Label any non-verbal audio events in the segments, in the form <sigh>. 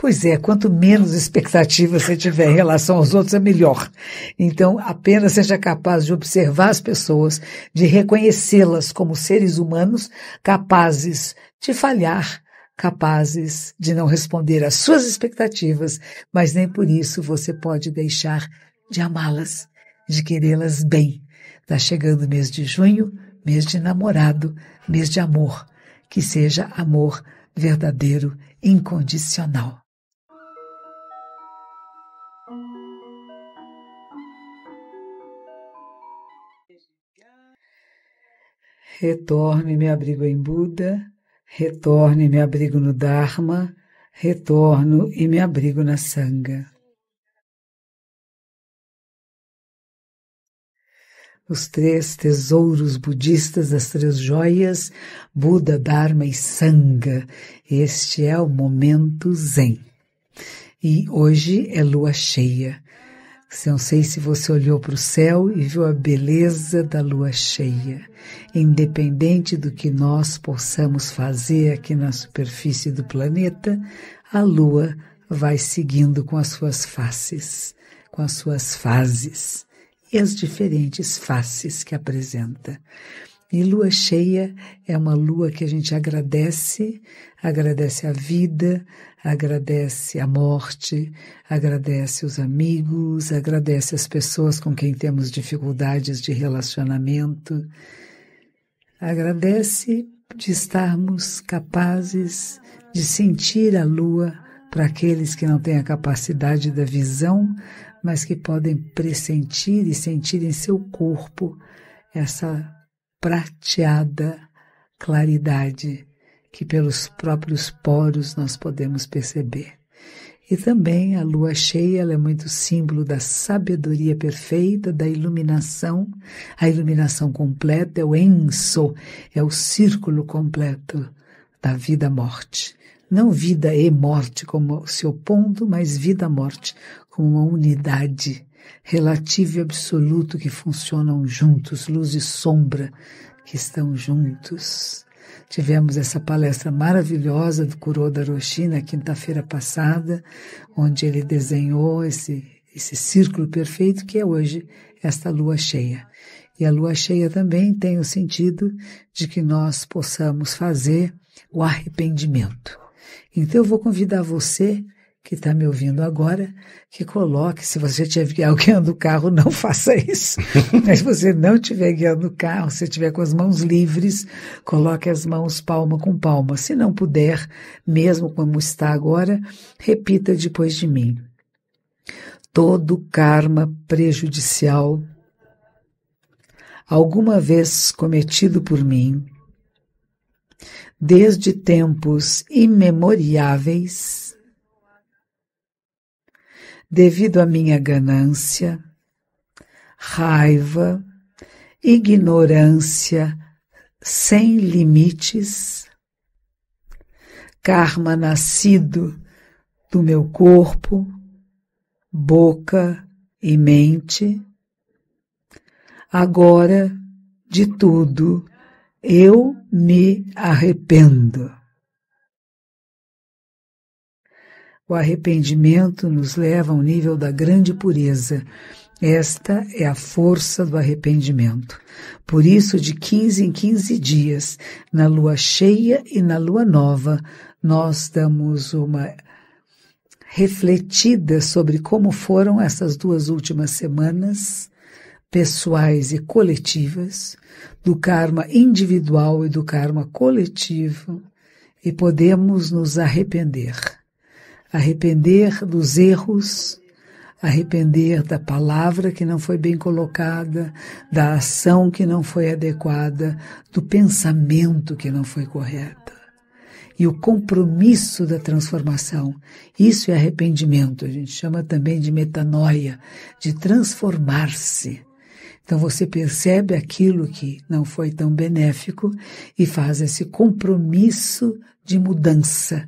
Pois é, quanto menos expectativa você tiver em relação aos outros, é melhor. Então, apenas seja capaz de observar as pessoas, de reconhecê-las como seres humanos capazes de falhar, capazes de não responder às suas expectativas, mas nem por isso você pode deixar de amá-las, de querê-las bem. Está chegando o mês de junho, mês de namorado, mês de amor. Que seja amor verdadeiro, incondicional. Retorne me abrigo em Buda, retorne me abrigo no Dharma, retorno e me abrigo na Sangha. Os três tesouros budistas das três joias, Buda, Dharma e Sangha. Este é o momento Zen e hoje é lua cheia. não sei se você olhou para o céu e viu a beleza da lua cheia. Independente do que nós possamos fazer aqui na superfície do planeta, a lua vai seguindo com as suas faces, com as suas fases e as diferentes faces que apresenta. E lua cheia é uma lua que a gente agradece, agradece a vida, agradece a morte, agradece os amigos, agradece as pessoas com quem temos dificuldades de relacionamento, agradece de estarmos capazes de sentir a lua para aqueles que não têm a capacidade da visão, mas que podem pressentir e sentir em seu corpo essa prateada claridade que pelos próprios poros nós podemos perceber. E também a lua cheia ela é muito símbolo da sabedoria perfeita, da iluminação. A iluminação completa é o enso, é o círculo completo da vida-morte. Não vida e morte como se opondo, mas vida-morte como uma unidade relativo e absoluto que funcionam juntos, luz e sombra que estão juntos. Tivemos essa palestra maravilhosa do Kuroda Roshi na quinta-feira passada, onde ele desenhou esse, esse círculo perfeito que é hoje esta lua cheia. E a lua cheia também tem o sentido de que nós possamos fazer o arrependimento. Então eu vou convidar você que está me ouvindo agora, que coloque, se você tiver guiando <laughs> o carro, não faça isso. <laughs> Mas se você não estiver guiando o carro, se estiver com as mãos livres, coloque as mãos palma com palma. Se não puder, mesmo como está agora, repita depois de mim. Todo karma prejudicial alguma vez cometido por mim, desde tempos imemoriáveis, devido à minha ganância, raiva, ignorância sem limites, karma nascido do meu corpo, boca e mente. Agora de tudo eu me arrependo. O arrependimento nos leva ao nível da grande pureza. Esta é a força do arrependimento. Por isso, de 15 em 15 dias, na lua cheia e na lua nova, nós damos uma refletida sobre como foram essas duas últimas semanas, pessoais e coletivas, do karma individual e do karma coletivo, e podemos nos arrepender arrepender dos erros, arrepender da palavra que não foi bem colocada, da ação que não foi adequada, do pensamento que não foi correta. E o compromisso da transformação. Isso é arrependimento, a gente chama também de metanoia, de transformar-se. Então você percebe aquilo que não foi tão benéfico e faz esse compromisso de mudança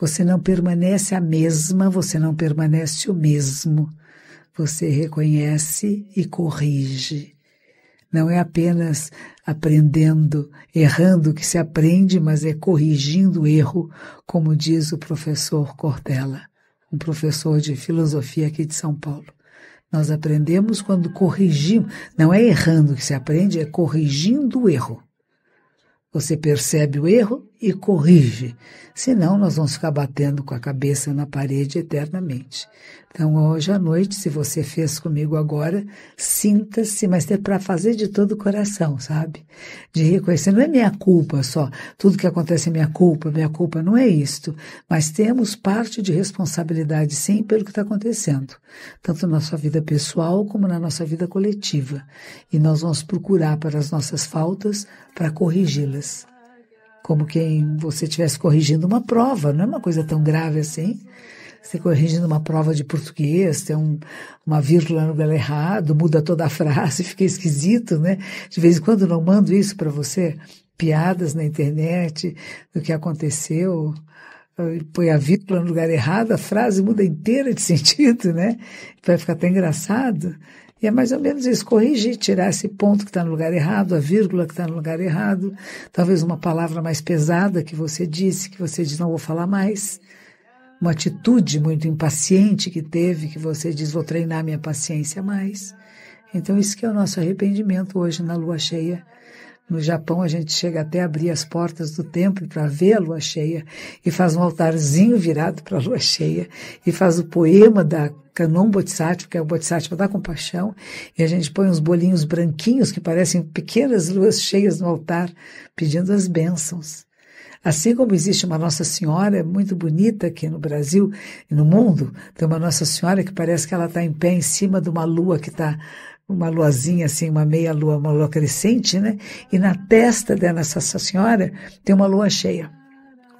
você não permanece a mesma, você não permanece o mesmo. Você reconhece e corrige. Não é apenas aprendendo, errando que se aprende, mas é corrigindo o erro, como diz o professor Cortella, um professor de filosofia aqui de São Paulo. Nós aprendemos quando corrigimos. Não é errando que se aprende, é corrigindo o erro. Você percebe o erro, e corrige. Senão, nós vamos ficar batendo com a cabeça na parede eternamente. Então, hoje à noite, se você fez comigo agora, sinta-se, mas é para fazer de todo o coração, sabe? De reconhecer. Não é minha culpa só. Tudo que acontece é minha culpa, minha culpa não é isto. Mas temos parte de responsabilidade, sim, pelo que está acontecendo. Tanto na nossa vida pessoal como na nossa vida coletiva. E nós vamos procurar para as nossas faltas para corrigi-las como quem você estivesse corrigindo uma prova, não é uma coisa tão grave assim. Você corrigindo uma prova de português, tem um, uma vírgula no lugar errado, muda toda a frase, <laughs> fica esquisito, né? De vez em quando não mando isso para você, piadas na internet do que aconteceu, ele ah, põe a vírgula no lugar errado, a frase muda inteira de <laughs> sentido, né? Vai ficar até engraçado. E é mais ou menos isso, corrigir, tirar esse ponto que está no lugar errado, a vírgula que está no lugar errado, talvez uma palavra mais pesada que você disse, que você diz, não vou falar mais, uma atitude muito impaciente que teve, que você diz, vou treinar minha paciência mais. Então, isso que é o nosso arrependimento hoje na lua cheia. No Japão, a gente chega até abrir as portas do templo para ver a lua cheia e faz um altarzinho virado para a lua cheia e faz o poema da Kanon Bodhisattva, que é o Bodhisattva da compaixão, e a gente põe uns bolinhos branquinhos que parecem pequenas luas cheias no altar, pedindo as bênçãos. Assim como existe uma Nossa Senhora muito bonita aqui no Brasil e no mundo, tem uma Nossa Senhora que parece que ela está em pé em cima de uma lua que está uma luazinha assim, uma meia lua, uma lua crescente, né? E na testa da Nossa Senhora tem uma lua cheia.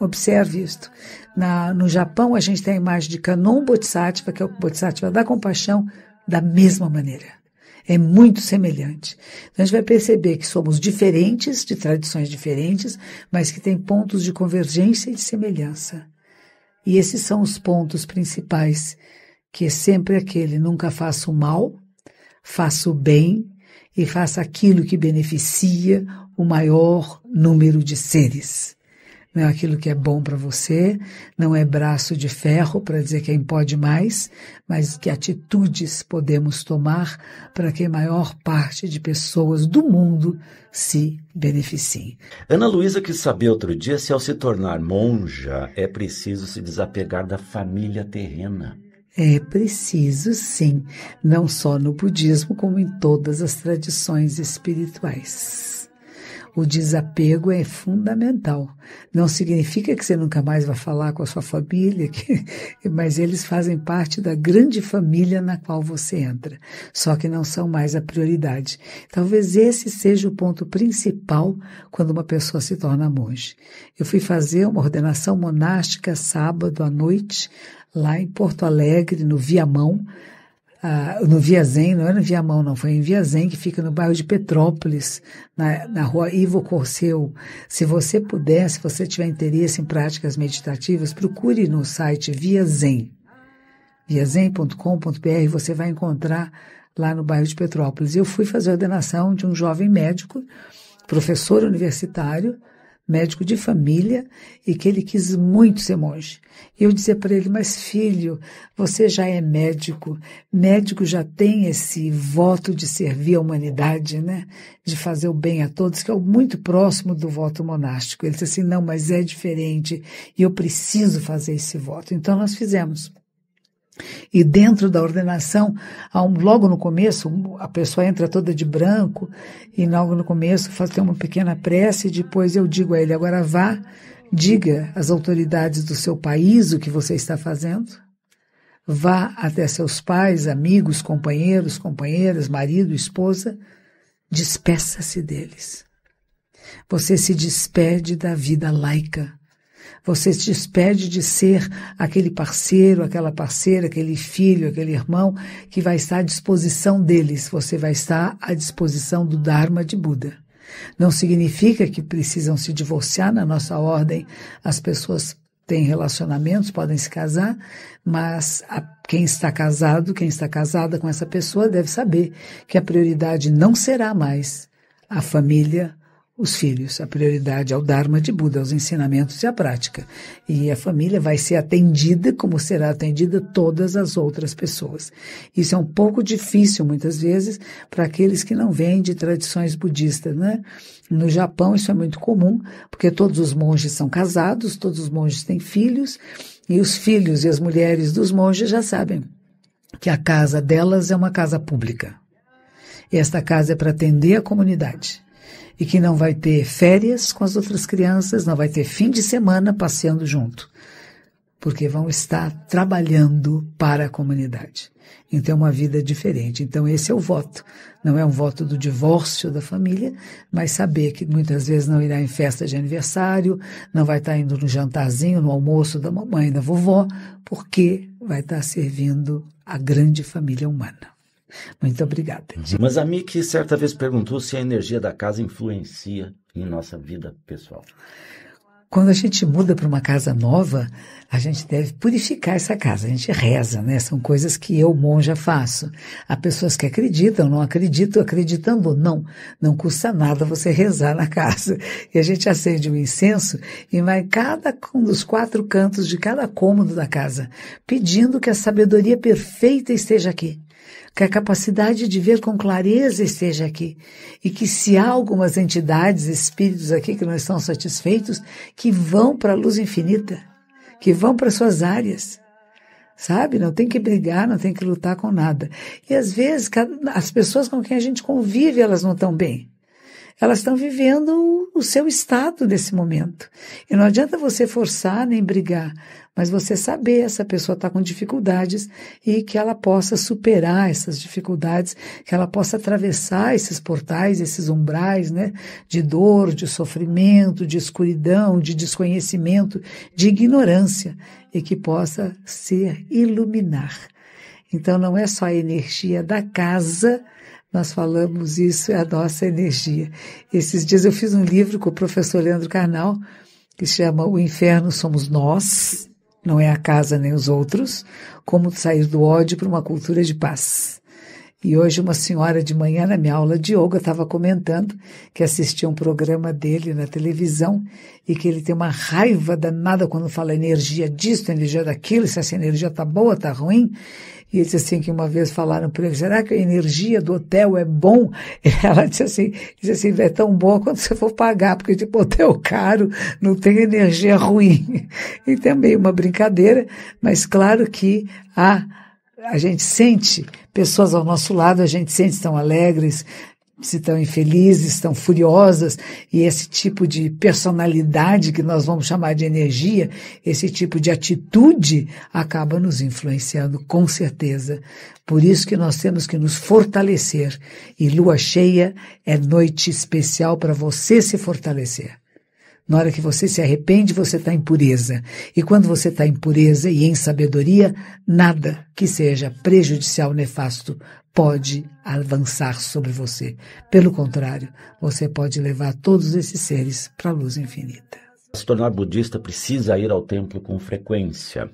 Observe isto. Na, no Japão, a gente tem a imagem de Kanon Bodhisattva, que é o Bodhisattva da compaixão, da mesma maneira. É muito semelhante. Então a gente vai perceber que somos diferentes, de tradições diferentes, mas que tem pontos de convergência e de semelhança. E esses são os pontos principais, que é sempre aquele: nunca faço mal, faça o bem e faça aquilo que beneficia o maior número de seres. Não é aquilo que é bom para você, não é braço de ferro para dizer quem pode mais, mas que atitudes podemos tomar para que a maior parte de pessoas do mundo se beneficiem. Ana Luísa quis saber outro dia se ao se tornar monja é preciso se desapegar da família terrena. É preciso, sim, não só no budismo, como em todas as tradições espirituais. O desapego é fundamental. Não significa que você nunca mais vai falar com a sua família, <laughs> que, mas eles fazem parte da grande família na qual você entra. Só que não são mais a prioridade. Talvez esse seja o ponto principal quando uma pessoa se torna monge. Eu fui fazer uma ordenação monástica sábado à noite, lá em Porto Alegre, no Viamão ah, no no Zen não era é no Viamão, não, foi em Via Zen que fica no bairro de Petrópolis, na, na rua Ivo Corseu Se você puder, se você tiver interesse em práticas meditativas, procure no site Zen viazen.com.br, você vai encontrar lá no bairro de Petrópolis. Eu fui fazer a ordenação de um jovem médico, professor universitário, médico de família, e que ele quis muito ser monge. E eu dizia para ele: Mas filho, você já é médico, médico já tem esse voto de servir à humanidade, né? De fazer o bem a todos, que é muito próximo do voto monástico. Ele disse assim: Não, mas é diferente, e eu preciso fazer esse voto. Então nós fizemos. E dentro da ordenação, logo no começo, a pessoa entra toda de branco, e logo no começo faz uma pequena prece, e depois eu digo a ele: agora vá, diga às autoridades do seu país o que você está fazendo, vá até seus pais, amigos, companheiros, companheiras, marido, esposa, despeça-se deles. Você se despede da vida laica você se despede de ser aquele parceiro, aquela parceira, aquele filho, aquele irmão que vai estar à disposição deles. Você vai estar à disposição do Dharma de Buda. Não significa que precisam se divorciar na nossa ordem. As pessoas têm relacionamentos, podem se casar, mas a, quem está casado, quem está casada com essa pessoa deve saber que a prioridade não será mais a família, os filhos, a prioridade ao é Dharma de Buda, aos ensinamentos e à prática. E a família vai ser atendida como será atendida todas as outras pessoas. Isso é um pouco difícil, muitas vezes, para aqueles que não vêm de tradições budistas, né? No Japão isso é muito comum, porque todos os monges são casados, todos os monges têm filhos, e os filhos e as mulheres dos monges já sabem que a casa delas é uma casa pública. E esta casa é para atender a comunidade e que não vai ter férias com as outras crianças, não vai ter fim de semana passeando junto, porque vão estar trabalhando para a comunidade. Então, é uma vida diferente. Então, esse é o voto. Não é um voto do divórcio da família, mas saber que muitas vezes não irá em festa de aniversário, não vai estar indo no jantarzinho, no almoço da mamãe, da vovó, porque vai estar servindo a grande família humana. Muito obrigada. Uhum. Mas a Miki certa vez perguntou se a energia da casa influencia em nossa vida pessoal. Quando a gente muda para uma casa nova, a gente deve purificar essa casa. A gente reza, né? São coisas que eu, monja, faço. Há pessoas que acreditam, não acreditam, acreditando ou não, não custa nada você rezar na <laughs> casa. E a gente acende um incenso e vai cada um dos quatro cantos de cada cômodo da casa, pedindo que a sabedoria perfeita esteja aqui que a capacidade de ver com clareza esteja aqui e que se há algumas entidades, espíritos aqui que não estão satisfeitos, que vão para a luz infinita, que vão para suas áreas. Sabe? Não tem que brigar, não tem que lutar com nada. E às vezes as pessoas com quem a gente convive, elas não estão bem elas estão vivendo o seu estado desse momento. E não adianta você forçar nem brigar, mas você saber essa pessoa está com dificuldades e que ela possa superar essas dificuldades, que ela possa atravessar esses portais, esses umbrais, né, de dor, de sofrimento, de escuridão, de desconhecimento, de ignorância e que possa se iluminar. Então não é só a energia da casa nós falamos isso, é a nossa energia. Esses dias eu fiz um livro com o professor Leandro Carnal, que chama O Inferno Somos Nós, não é a casa nem os outros, como sair do ódio para uma cultura de paz. E hoje uma senhora de manhã na minha aula de yoga estava comentando que assistia um programa dele na televisão e que ele tem uma raiva danada quando fala energia disso, energia daquilo, se essa energia tá boa, tá ruim. E ele disse assim que uma vez falaram para ele, será que a energia do hotel é bom? E ela disse assim, disse assim, é tão boa quanto você for pagar, porque tipo, hotel caro, não tem energia ruim. <laughs> E também uma brincadeira, mas claro que a a gente sente pessoas ao nosso lado, a gente sente estão alegres, se estão infelizes, estão furiosas, e esse tipo de personalidade que nós vamos chamar de energia, esse tipo de atitude acaba nos influenciando com certeza. Por isso que nós temos que nos fortalecer. E lua cheia é noite especial para você se fortalecer. Na hora que você se arrepende, você está em pureza. E quando você está em pureza e em sabedoria, nada que seja prejudicial, nefasto, pode avançar sobre você. Pelo contrário, você pode levar todos esses seres para a luz infinita. Se tornar budista precisa ir ao templo com frequência.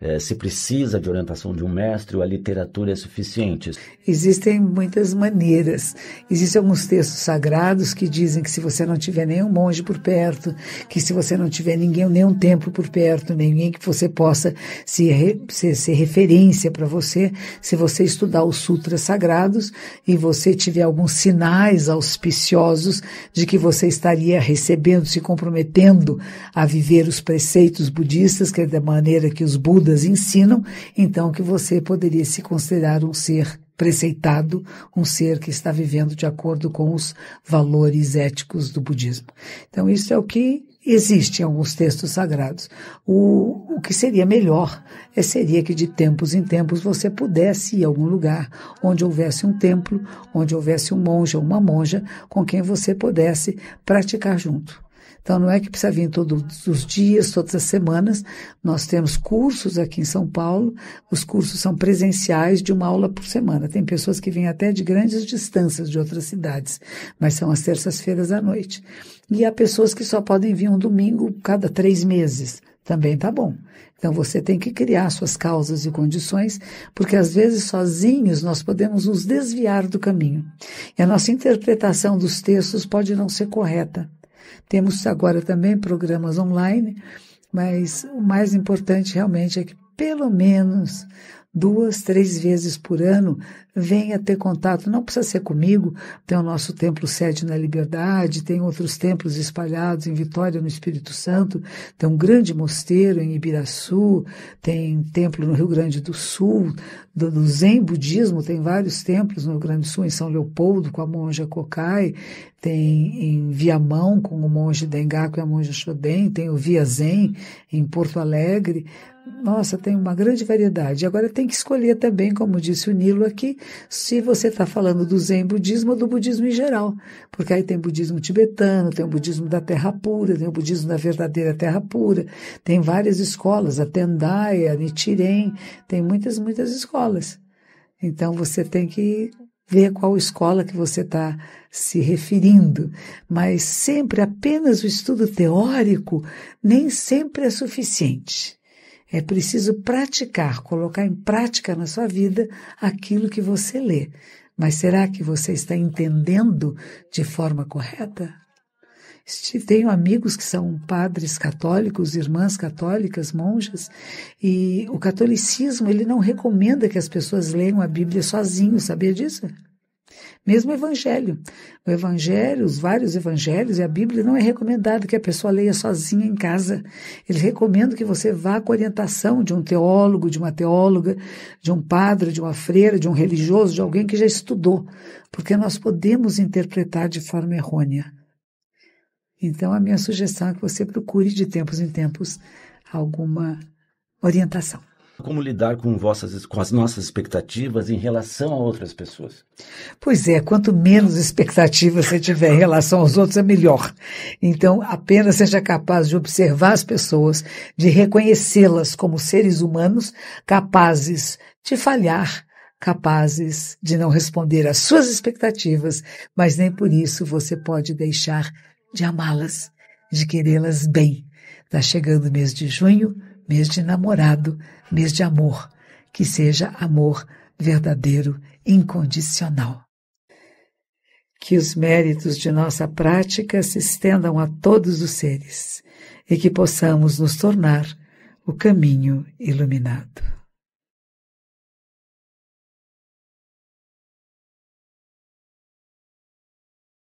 É, se precisa de orientação de um mestre, a literatura é suficiente. Existem muitas maneiras. Existem alguns textos sagrados que dizem que se você não tiver nenhum monge por perto, que se você não tiver ninguém, nenhum templo por perto, ninguém que você possa se re, ser, ser referência para você, se você estudar os sutras sagrados e você tiver alguns sinais auspiciosos de que você estaria recebendo, se comprometendo a viver os preceitos budistas, que é da maneira que os Budas ensinam, então que você poderia se considerar um ser preceitado, um ser que está vivendo de acordo com os valores éticos do budismo. Então isso é o que existe em alguns textos sagrados. O, o que seria melhor é, seria que de tempos em tempos você pudesse ir a algum lugar onde houvesse um templo, onde houvesse um monge ou uma monja com quem você pudesse praticar junto. Então não é que precisa vir todos os dias, todas as semanas. Nós temos cursos aqui em São Paulo. Os cursos são presenciais de uma aula por semana. Tem pessoas que vêm até de grandes distâncias de outras cidades, mas são as terças-feiras à noite. E há pessoas que só podem vir um domingo cada três meses também tá bom. Então você tem que criar suas causas e condições, porque às vezes sozinhos nós podemos nos desviar do caminho. E a nossa interpretação dos textos pode não ser correta. Temos agora também programas online, mas o mais importante realmente é que pelo menos duas, três vezes por ano, venha ter contato. Não precisa ser comigo, tem o nosso templo sede na Liberdade, tem outros templos espalhados em Vitória, no Espírito Santo, tem um grande mosteiro em Ibiraçu, tem templo no Rio Grande do Sul, do, do Zen Budismo, tem vários templos no Rio Grande do Sul, em São Leopoldo, com a monja Kokai, tem em Viamão, com o monge Dengaku e a monja Shoden, tem o Via Zen, em Porto Alegre, nossa, tem uma grande variedade. Agora tem que escolher também, como disse o Nilo aqui, se você está falando do Zen budismo ou do budismo em geral. Porque aí tem budismo tibetano, tem o budismo da terra pura, tem o budismo da verdadeira terra pura, tem várias escolas, a Tendai, a Nichiren, tem muitas, muitas escolas. Então você tem que ver qual escola que você está se referindo, mas sempre apenas o estudo teórico nem sempre é suficiente. É preciso praticar, colocar em prática na sua vida aquilo que você lê. Mas será que você está entendendo de forma correta? Tenho amigos que são padres católicos, irmãs católicas, monjas, e o catolicismo ele não recomenda que as pessoas leiam a Bíblia sozinhos, sabia disso? Mesmo o Evangelho. O Evangelho, os vários Evangelhos e a Bíblia não é recomendado que a pessoa leia sozinha em casa. Ele recomenda que você vá com orientação de um teólogo, de uma teóloga, de um padre, de uma freira, de um religioso, de alguém que já estudou, porque nós podemos interpretar de forma errônea. Então, a minha sugestão é que você procure de tempos em tempos alguma orientação. Como lidar com, vossas, com as nossas expectativas em relação a outras pessoas? Pois é, quanto menos expectativas você tiver em relação aos outros, é melhor. Então, apenas seja capaz de observar as pessoas, de reconhecê-las como seres humanos capazes de falhar, capazes de não responder às suas expectativas, mas nem por isso você pode deixar de amá-las, de querê-las bem. Está chegando o mês de junho, mês de namorado mês de amor, que seja amor verdadeiro, incondicional. Que os méritos de nossa prática se estendam a todos os seres e que possamos nos tornar o caminho iluminado.